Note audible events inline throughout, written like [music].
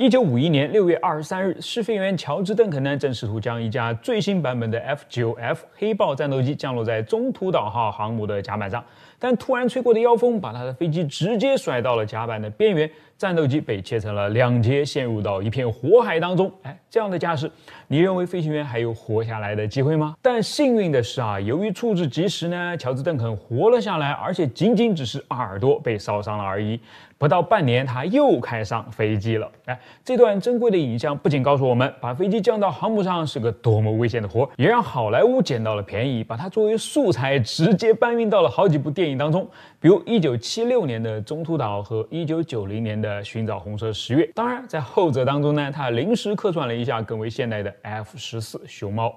一九五一年六月二十三日，试飞员乔治·邓肯呢正试图将一架最新版本的 F 九 F 黑豹战斗机降落在中途岛号航母的甲板上，但突然吹过的妖风把他的飞机直接甩到了甲板的边缘，战斗机被切成了两截，陷入到一片火海当中。哎，这样的架势，你认为飞行员还有活下来的机会吗？但幸运的是啊，由于处置及时呢，乔治·邓肯活了下来，而且仅仅只是耳朵被烧伤了而已。不到半年，他又开上飞机了。哎，这段珍贵的影像不仅告诉我们把飞机降到航母上是个多么危险的活也让好莱坞捡到了便宜，把它作为素材直接搬运到了好几部电影当中，比如一九七六年的《中途岛》和一九九零年的《寻找红色十月》。当然，在后者当中呢，他临时客串了一下更为现代的 F 十四熊猫。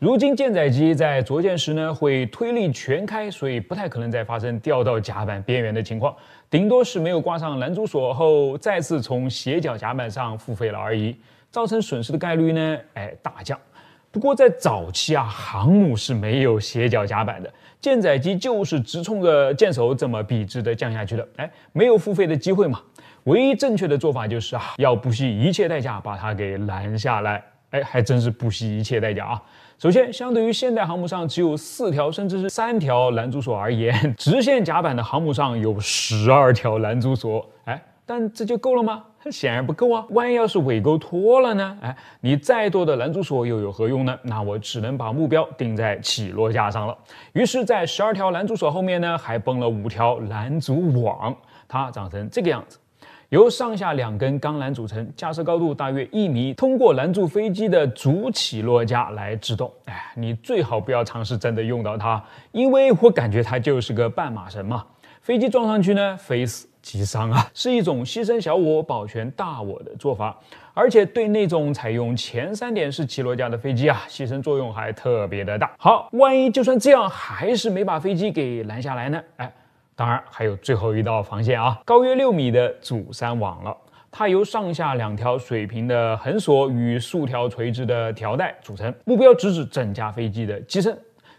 如今舰载机在着舰时呢会推力全开，所以不太可能再发生掉到甲板边缘的情况。顶多是没有挂上拦阻索后，再次从斜角甲板上付费了而已，造成损失的概率呢？哎，大降。不过在早期啊，航母是没有斜角甲板的，舰载机就是直冲着舰首这么笔直的降下去的，哎，没有付费的机会嘛。唯一正确的做法就是啊，要不惜一切代价把它给拦下来。哎，还真是不惜一切代价啊。首先，相对于现代航母上只有四条甚至是三条拦阻索而言，直线甲板的航母上有十二条拦阻索。哎，但这就够了吗？显然不够啊！万一要是尾钩脱了呢？哎，你再多的拦阻索又有何用呢？那我只能把目标定在起落架上了。于是，在十二条拦阻索后面呢，还绷了五条拦阻网，它长成这个样子。由上下两根钢缆组成，架设高度大约一米，通过拦住飞机的主起落架来制动。哎，你最好不要尝试真的用到它，因为我感觉它就是个半马神嘛。飞机撞上去呢，非死即伤啊，是一种牺牲小我保全大我的做法。而且对那种采用前三点式起落架的飞机啊，牺牲作用还特别的大。好，万一就算这样还是没把飞机给拦下来呢？哎。当然，还有最后一道防线啊，高约六米的阻拦网了。它由上下两条水平的横索与数条垂直的条带组成，目标直指整架飞机的机身。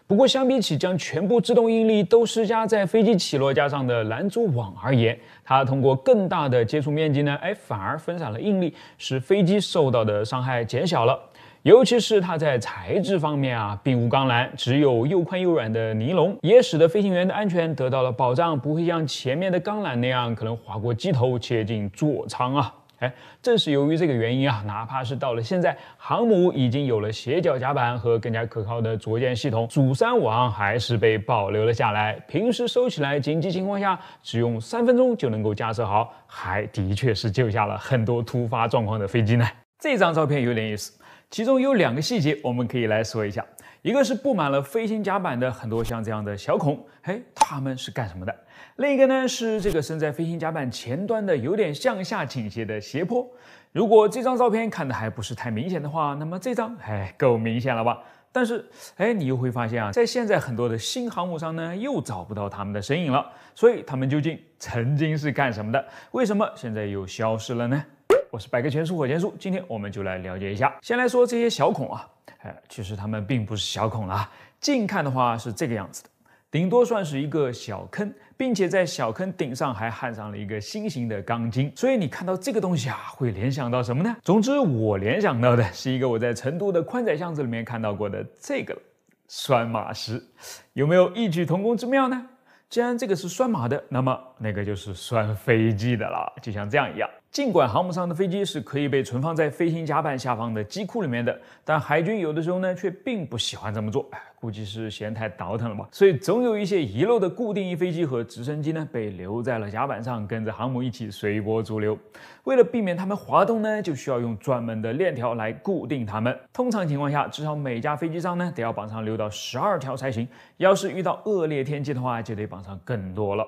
不过，相比起将全部制动应力都施加在飞机起落架上的拦阻网而言，它通过更大的接触面积呢，哎，反而分散了应力，使飞机受到的伤害减小了。尤其是它在材质方面啊，并无钢缆，只有又宽又软的尼龙，也使得飞行员的安全得到了保障，不会像前面的钢缆那样可能划过机头，切进座舱啊。哎，正是由于这个原因啊，哪怕是到了现在，航母已经有了斜角甲板和更加可靠的着舰系统，主三网还是被保留了下来。平时收起来，紧急情况下只用三分钟就能够架设好，还的确是救下了很多突发状况的飞机呢。这张照片有点意思。其中有两个细节，我们可以来说一下。一个是布满了飞行甲板的很多像这样的小孔，哎，它们是干什么的？另一个呢是这个身在飞行甲板前端的有点向下倾斜的斜坡。如果这张照片看的还不是太明显的话，那么这张哎够明显了吧？但是哎，你又会发现啊，在现在很多的新航母上呢，又找不到它们的身影了。所以它们究竟曾经是干什么的？为什么现在又消失了呢？我是百科全书火箭叔，今天我们就来了解一下。先来说这些小孔啊，哎，其实它们并不是小孔啊，近看的话是这个样子的，顶多算是一个小坑，并且在小坑顶上还焊上了一个心形的钢筋。所以你看到这个东西啊，会联想到什么呢？总之，我联想到的是一个我在成都的宽窄巷子里面看到过的这个拴马石，有没有异曲同工之妙呢？既然这个是拴马的，那么那个就是拴飞机的了，就像这样一样。尽管航母上的飞机是可以被存放在飞行甲板下方的机库里面的，但海军有的时候呢却并不喜欢这么做，哎，估计是嫌太倒腾了吧。所以总有一些遗漏的固定翼飞机和直升机呢被留在了甲板上，跟着航母一起随波逐流。为了避免它们滑动呢，就需要用专门的链条来固定它们。通常情况下，至少每架飞机上呢得要绑上六到十二条才行。要是遇到恶劣天气的话，就得绑上更多了。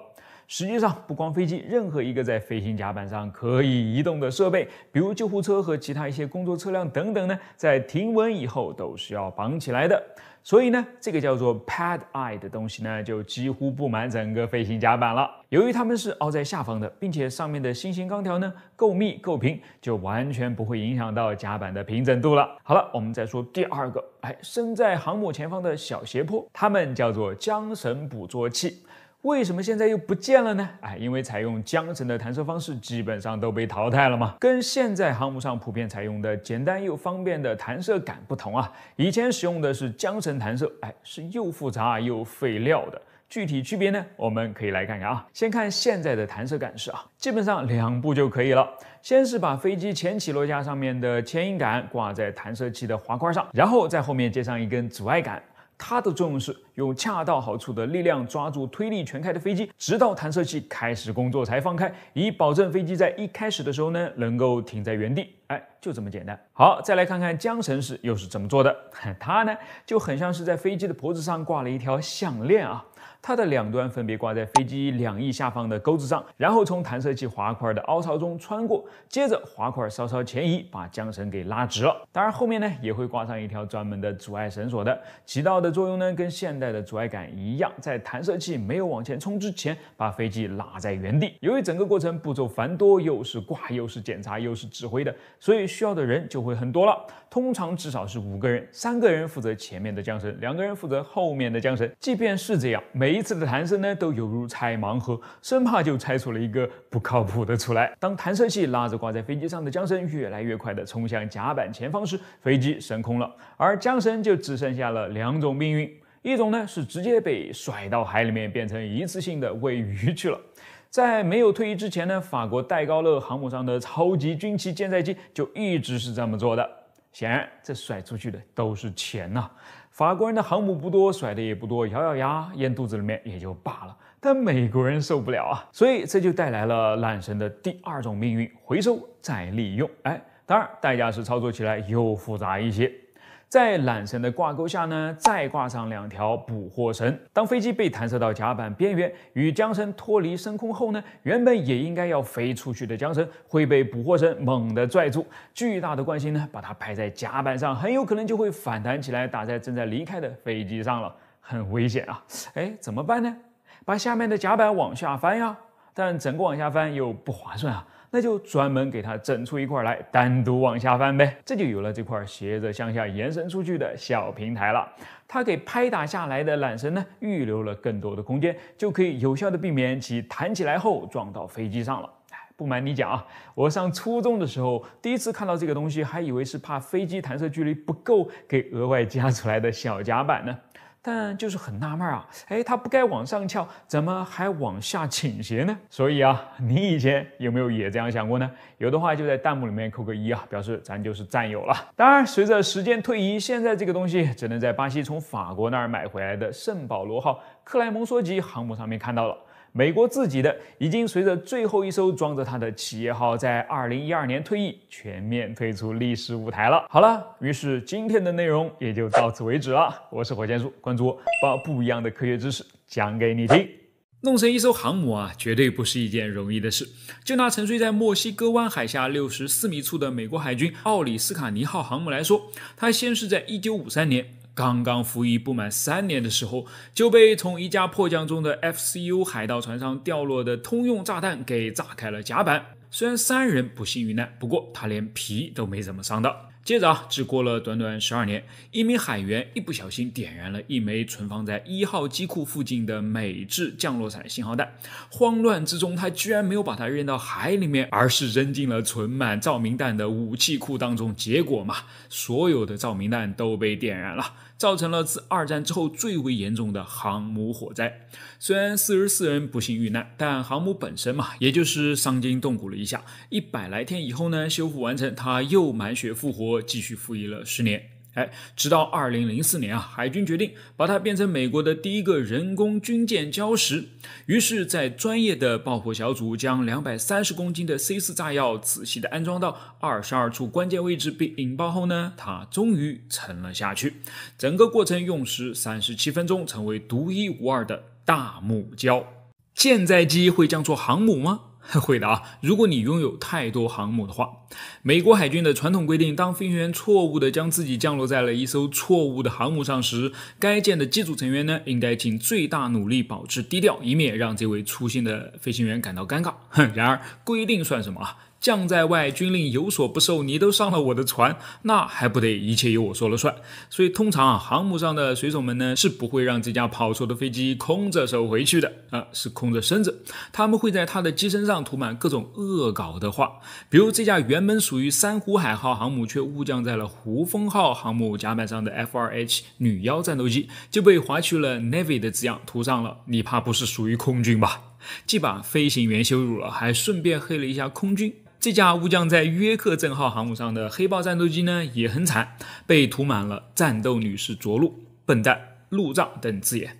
实际上，不光飞机，任何一个在飞行甲板上可以移动的设备，比如救护车和其他一些工作车辆等等呢，在停稳以后都是要绑起来的。所以呢，这个叫做 Pad Eye 的东西呢，就几乎布满整个飞行甲板了。由于它们是凹在下方的，并且上面的新型钢条呢，够密够平，就完全不会影响到甲板的平整度了。好了，我们再说第二个，哎，身在航母前方的小斜坡，它们叫做缰绳捕捉器。为什么现在又不见了呢？哎，因为采用缰绳的弹射方式基本上都被淘汰了嘛。跟现在航母上普遍采用的简单又方便的弹射杆不同啊，以前使用的是缰绳弹射，哎，是又复杂又费料的。具体区别呢，我们可以来看看啊。先看现在的弹射杆式啊，基本上两步就可以了。先是把飞机前起落架上面的牵引杆挂在弹射器的滑块上，然后在后面接上一根阻碍杆。它的作用是用恰到好处的力量抓住推力全开的飞机，直到弹射器开始工作才放开，以保证飞机在一开始的时候呢能够停在原地。哎，就这么简单。好，再来看看江城市又是怎么做的。它呢就很像是在飞机的脖子上挂了一条项链啊。它的两端分别挂在飞机两翼下方的钩子上，然后从弹射器滑块的凹槽中穿过，接着滑块稍稍前移，把缰绳给拉直了。当然，后面呢也会挂上一条专门的阻碍绳索的，起到的作用呢跟现代的阻碍杆一样，在弹射器没有往前冲之前，把飞机拉在原地。由于整个过程步骤繁多，又是挂又是检查又是指挥的，所以需要的人就会很多了。通常至少是五个人，三个人负责前面的缰绳，两个人负责后面的缰绳。即便是这样，每每一次的弹射呢，都犹如拆盲盒，生怕就拆出了一个不靠谱的出来。当弹射器拉着挂在飞机上的缰绳越来越快的冲向甲板前方时，飞机升空了，而缰绳就只剩下了两种命运：一种呢是直接被甩到海里面，变成一次性的喂鱼去了。在没有退役之前呢，法国戴高乐航母上的超级军旗舰载机就一直是这么做的。显然，这甩出去的都是钱呐。法国人的航母不多，甩的也不多，咬咬牙咽肚子里面也就罢了。但美国人受不了啊，所以这就带来了缆绳的第二种命运——回收再利用。哎，当然代价是操作起来又复杂一些。在缆绳的挂钩下呢，再挂上两条捕获绳。当飞机被弹射到甲板边缘，与缰绳脱离升空后呢，原本也应该要飞出去的缰绳会被捕获绳猛地拽住，巨大的惯性呢，把它拍在甲板上，很有可能就会反弹起来，打在正在离开的飞机上了，很危险啊！哎，怎么办呢？把下面的甲板往下翻呀？但整个往下翻又不划算啊。那就专门给它整出一块来，单独往下翻呗，这就有了这块斜着向下延伸出去的小平台了。它给拍打下来的缆绳呢，预留了更多的空间，就可以有效的避免其弹起来后撞到飞机上了。哎，不瞒你讲啊，我上初中的时候，第一次看到这个东西，还以为是怕飞机弹射距离不够，给额外加出来的小甲板呢。但就是很纳闷啊，哎，它不该往上翘，怎么还往下倾斜呢？所以啊，[laughs] 你以前有没有也这样想过呢？有的话就在弹幕里面扣个一啊，表示咱就是战友了。当然，随着时间推移，现在这个东西只能在巴西从法国那儿买回来的圣保罗号克莱蒙梭级航母上面看到了。美国自己的已经随着最后一艘装着它的企业号在二零一二年退役，全面退出历史舞台了。好了，于是今天的内容也就到此为止了。我是火箭叔，关注我，把不一样的科学知识讲给你听。弄成一艘航母啊，绝对不是一件容易的事。就拿沉睡在墨西哥湾海下六十四米处的美国海军奥里斯卡尼号航母来说，它先是在一九五三年。刚刚服役不满三年的时候，就被从一架迫降中的 FCU 海盗船上掉落的通用炸弹给炸开了甲板。虽然三人不幸遇难，不过他连皮都没怎么伤到。接着啊，只过了短短十二年，一名海员一不小心点燃了一枚存放在一号机库附近的美制降落伞信号弹。慌乱之中，他居然没有把它扔到海里面，而是扔进了存满照明弹的武器库当中。结果嘛，所有的照明弹都被点燃了。造成了自二战之后最为严重的航母火灾。虽然四十四人不幸遇难，但航母本身嘛，也就是伤筋动骨了一下。一百来天以后呢，修复完成，它又满血复活，继续服役了十年。哎，直到二零零四年啊，海军决定把它变成美国的第一个人工军舰礁石。于是，在专业的爆破小组将两百三十公斤的 C 四炸药仔细的安装到二十二处关键位置并引爆后呢，它终于沉了下去。整个过程用时三十七分钟，成为独一无二的大木礁。舰载机会降做航母吗？会 [laughs] 的啊！如果你拥有太多航母的话，美国海军的传统规定，当飞行员错误的将自己降落在了一艘错误的航母上时，该舰的机组成员呢，应该尽最大努力保持低调，以免让这位粗心的飞行员感到尴尬。哼，[laughs] 然而规定算什么啊？将在外，军令有所不受。你都上了我的船，那还不得一切由我说了算？所以通常啊，航母上的水手们呢是不会让这架跑出的飞机空着手回去的啊，是空着身子。他们会在它的机身上涂满各种恶搞的话，比如这架原本属于珊瑚海号航母却误降在了胡蜂号航母甲板上的 F2H 女妖战斗机，就被划去了 Navy 的字样，涂上了“你怕不是属于空军吧？”既把飞行员羞辱了，还顺便黑了一下空军。这架误降在约克镇号航母上的黑豹战斗机呢，也很惨，被涂满了“战斗女士着陆笨蛋路障”等字眼。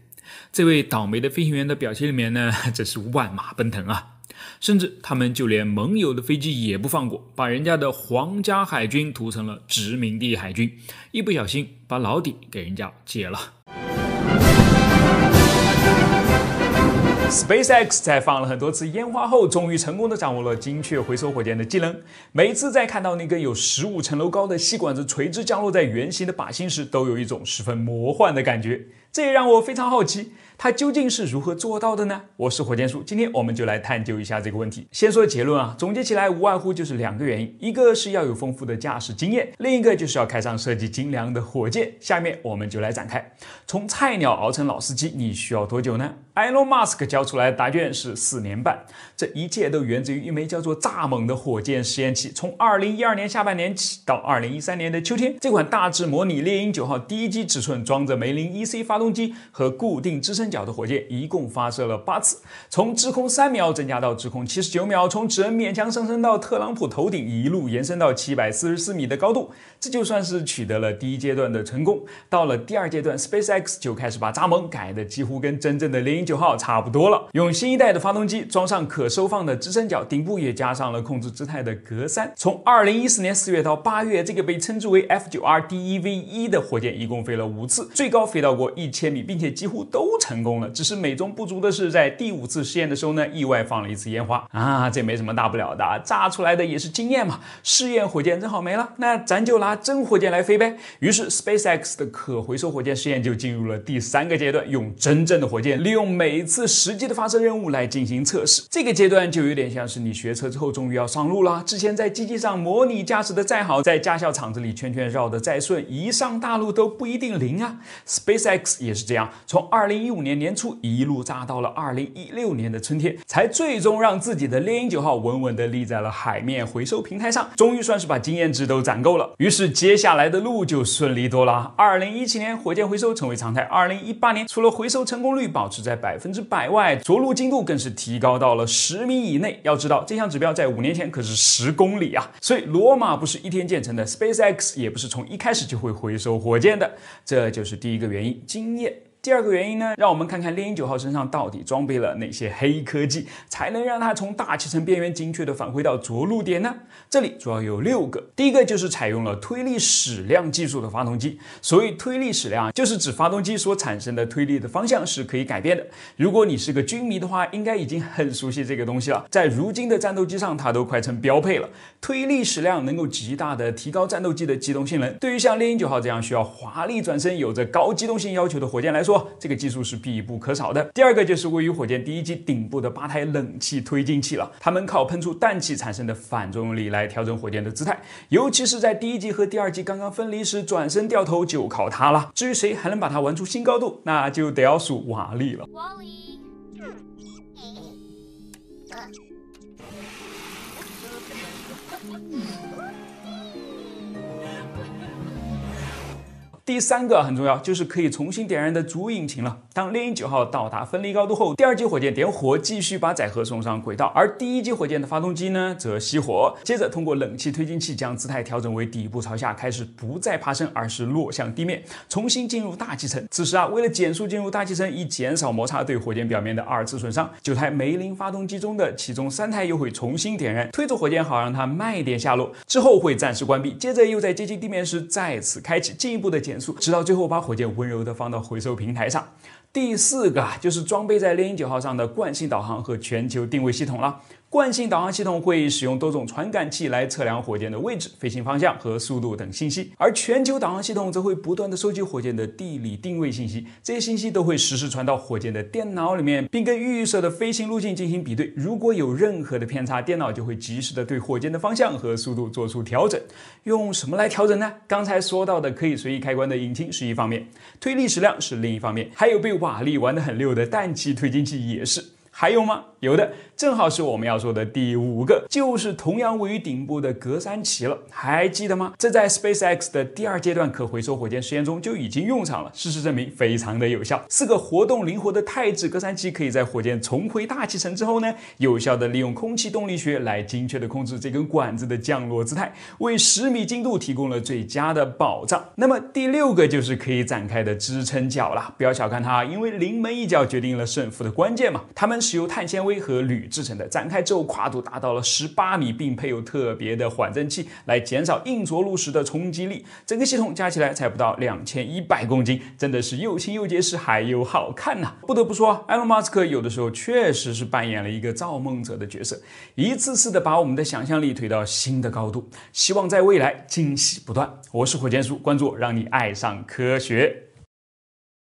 这位倒霉的飞行员的表情里面呢，[laughs] 真是万马奔腾啊！甚至他们就连盟友的飞机也不放过，把人家的皇家海军涂成了殖民地海军，一不小心把老底给人家揭了。SpaceX 在放了很多次烟花后，终于成功的掌握了精确回收火箭的技能。每次在看到那根有十五层楼高的细管子垂直降落在圆形的靶心时，都有一种十分魔幻的感觉。这也让我非常好奇，他究竟是如何做到的呢？我是火箭叔，今天我们就来探究一下这个问题。先说结论啊，总结起来无外乎就是两个原因：一个是要有丰富的驾驶经验，另一个就是要开上设计精良的火箭。下面我们就来展开，从菜鸟熬成老司机，你需要多久呢？l n Musk 交出来答卷是四年半。这一切都源自于一枚叫做“蚱蜢”的火箭实验器。从2012年下半年起到2013年的秋天，这款大致模拟猎鹰9号第一机尺寸、装着梅林 e c 发动动机和固定支撑脚的火箭一共发射了八次，从滞空三秒增加到滞空七十九秒，从只能勉强上升到特朗普头顶，一路延伸到七百四十四米的高度，这就算是取得了第一阶段的成功。到了第二阶段，SpaceX 就开始把闸门改的几乎跟真正的猎鹰九号差不多了，用新一代的发动机，装上可收放的支撑脚，顶部也加上了控制姿态的格栅。从二零一四年四月到八月，这个被称之为 F 九 RDEV 一的火箭一共飞了五次，最高飞到过一。千米，并且几乎都成功了。只是美中不足的是，在第五次试验的时候呢，意外放了一次烟花啊，这没什么大不了的，炸出来的也是经验嘛。试验火箭正好没了，那咱就拿真火箭来飞呗。于是 SpaceX 的可回收火箭试验就进入了第三个阶段，用真正的火箭，利用每一次实际的发射任务来进行测试。这个阶段就有点像是你学车之后终于要上路了，之前在机器上模拟驾驶的再好，在驾校场子里圈圈绕的再顺，一上大路都不一定灵啊。SpaceX。也是这样，从二零一五年年初一路炸到了二零一六年的春天，才最终让自己的猎鹰九号稳稳地立在了海面回收平台上，终于算是把经验值都攒够了。于是接下来的路就顺利多了。二零一七年，火箭回收成为常态。二零一八年，除了回收成功率保持在百分之百外，着陆精度更是提高到了十米以内。要知道，这项指标在五年前可是十公里啊。所以罗马不是一天建成的，SpaceX 也不是从一开始就会回收火箭的。这就是第一个原因。今 Yeah. 第二个原因呢，让我们看看猎鹰九号身上到底装备了哪些黑科技，才能让它从大气层边缘精确的返回到着陆点呢？这里主要有六个。第一个就是采用了推力矢量技术的发动机。所谓推力矢量啊，就是指发动机所产生的推力的方向是可以改变的。如果你是个军迷的话，应该已经很熟悉这个东西了。在如今的战斗机上，它都快成标配了。推力矢量能够极大的提高战斗机的机动性能。对于像猎鹰九号这样需要华丽转身、有着高机动性要求的火箭来，说，说这个技术是必不可少的。第二个就是位于火箭第一级顶部的八台冷气推进器了，它们靠喷出氮气产生的反作用力来调整火箭的姿态，尤其是在第一级和第二级刚刚分离时转身掉头就靠它了。至于谁还能把它玩出新高度，那就得要数瓦力了。[laughs] 第三个很重要，就是可以重新点燃的主引擎了。当猎鹰九号到达分离高度后，第二级火箭点火，继续把载荷送上轨道，而第一级火箭的发动机呢则熄火，接着通过冷气推进器将姿态调整为底部朝下，开始不再爬升，而是落向地面，重新进入大气层。此时啊，为了减速进入大气层，以减少摩擦对火箭表面的二次损伤，九台梅林发动机中的其中三台又会重新点燃，推着火箭好让它慢一点下落，之后会暂时关闭，接着又在接近地面时再次开启，进一步的减。直到最后把火箭温柔地放到回收平台上。第四个就是装备在猎鹰九号上的惯性导航和全球定位系统了。惯性导航系统会使用多种传感器来测量火箭的位置、飞行方向和速度等信息，而全球导航系统则会不断地收集火箭的地理定位信息。这些信息都会实时传到火箭的电脑里面，并跟预设的飞行路径进行比对。如果有任何的偏差，电脑就会及时的对火箭的方向和速度做出调整。用什么来调整呢？刚才说到的可以随意开关的引擎是一方面，推力矢量是另一方面，还有被瓦力玩得很溜的氮气推进器也是。还有吗？有的，正好是我们要说的第五个，就是同样位于顶部的格栅旗了。还记得吗？这在 SpaceX 的第二阶段可回收火箭实验中就已经用上了。事实证明，非常的有效。四个活动灵活的钛制格栅旗，可以在火箭重回大气层之后呢，有效的利用空气动力学来精确的控制这根管子的降落姿态，为十米精度提供了最佳的保障。那么第六个就是可以展开的支撑脚了。不要小看它，因为临门一脚决定了胜负的关键嘛。它们。是由碳纤维和铝制成的，展开之后跨度达到了十八米，并配有特别的缓震器来减少硬着陆时的冲击力。整个系统加起来才不到两千一百公斤，真的是又轻又结实，还有好看呐。不得不说，埃隆·马斯克有的时候确实是扮演了一个造梦者的角色，一次次的把我们的想象力推到新的高度。希望在未来惊喜不断。我是火箭叔，关注我，让你爱上科学。